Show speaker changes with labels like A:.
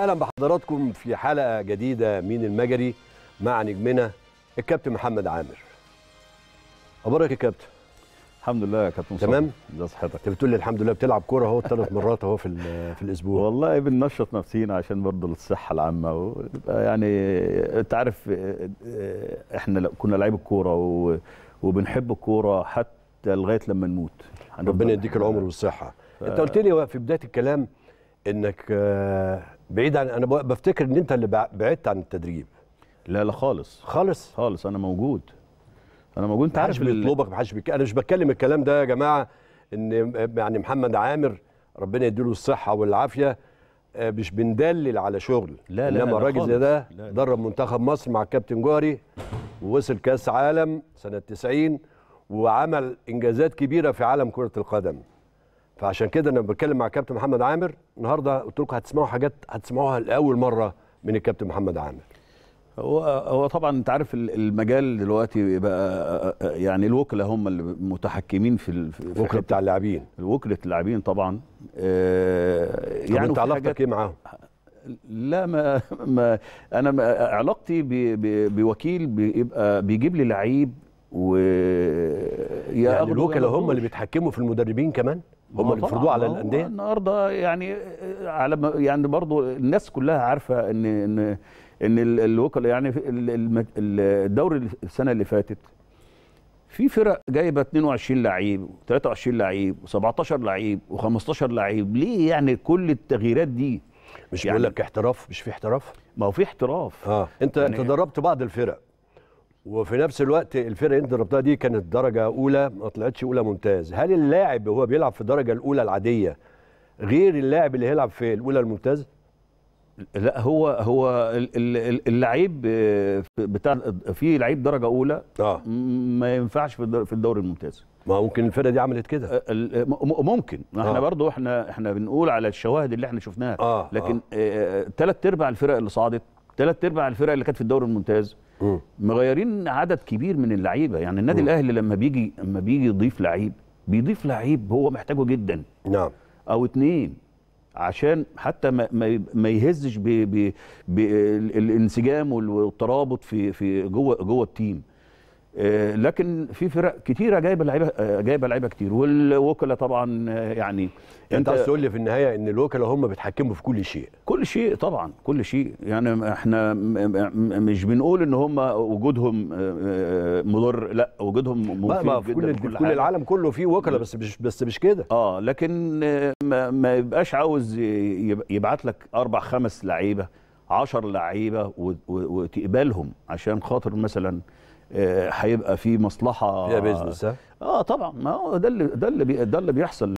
A: اهلا بحضراتكم في حلقه جديده من المجري مع نجمنا الكابتن محمد عامر اخبارك يا كابتن الحمد لله يا كابتن
B: تمام ده صحتك انت بتقول لي الحمد لله بتلعب كوره اهو ثلاث مرات اهو في في الاسبوع والله بننشط نفسينا عشان برضه الصحه العامه ويبقى يعني انت عارف آه، آه، احنا كنا لعيب الكوره وبنحب الكوره حتى لغايه لما نموت ربنا يديك العمر والصحه ف... انت قلت
A: لي في بدايه الكلام انك آه، بعيد عن انا بفتكر ان انت اللي بعدت عن التدريب لا لا خالص خالص خالص انا موجود انا موجود انت عارف اللي بيطلبك محدش بيك... انا مش بتكلم الكلام ده يا جماعه ان يعني محمد عامر ربنا يديله الصحه والعافيه آه، مش بندلل على شغل لا لا انما الراجل زي ده درب منتخب مصر مع الكابتن جوهري ووصل كاس عالم سنه 90 وعمل انجازات كبيره في عالم كره القدم فعشان كده انا بتكلم مع كابتن محمد عامر النهارده قلت لكم هتسمعوا حاجات هتسمعوها لاول مره من الكابتن محمد عامر
B: هو هو طبعا انت عارف المجال دلوقتي بقى يعني الوكله هم اللي متحكمين في الوكله بتاع اللاعبين الوكلاء اللاعبين طبعا آه، يعني انت علاقتك ايه معاهم؟ لا ما, ما انا ما علاقتي بوكيل بيبقى بيجيب لي لعيب و يعني الوكلاء هم اللي بيتحكموا في المدربين كمان؟ هم اللي فرضوه على الانديه النهارده يعني على يعني برضه الناس كلها عارفه ان ان ان الوكلاء يعني الدوري السنه اللي فاتت في فرق جايبه 22 لعيب و23 لعيب و17 لعيب و15 لعيب ليه يعني كل التغييرات دي مش يعني بيقول لك احتراف مش في احتراف ما هو في احتراف
A: اه انت يعني انت دربت بعض الفرق وفي نفس الوقت الفرق اللي انت ضربتها دي كانت درجه اولى ما طلعتش اولى ممتاز هل اللاعب وهو بيلعب في الدرجه الاولى العاديه
B: غير اللاعب اللي هيلعب في الاولى الممتاز لا هو هو اللعيب آه، بتاع في لعيب درجه اولى آه. ما ينفعش في الدوري الممتاز ما ممكن الفرقه دي عملت كده آه، ممكن احنا آه. برضو احنا احنا بنقول على الشواهد اللي احنا شفناها آه. لكن ثلاث آه. آه، ارباع الفرق اللي صعدت ثلاث ارباع الفرق اللي كانت في الدوري الممتاز مغيرين عدد كبير من اللعيبه يعني النادي الاهلي لما بيجي لما بيجي يضيف لعيب بيضيف لعيب هو محتاجه جدا نعم او اتنين عشان حتى ما ما يهزش بالانسجام والترابط في في جوه جوه التيم آه، لكن في فرق كتيره جايبه لعيبه آه، جايبه لعيبه كتير والوكلاء طبعا آه، يعني انت عايز تقول لي في النهايه ان الوكلاء هم بيتحكموا في كل شيء كل شيء طبعا كل شيء يعني احنا مش بنقول ان هم وجودهم مضر لا وجودهم مفيد ما في كل, كل, كل العالم كله فيه وكلاء بس مش بس مش كده اه لكن ما, ما يبقاش عاوز يبعت لك اربع خمس لعيبه 10 لعيبه وتقبلهم عشان خاطر مثلا آه، هيبقى في مصلحه فيها بيزنس اه طبعا ما هو ده اللي ده اللي ده اللي بيحصل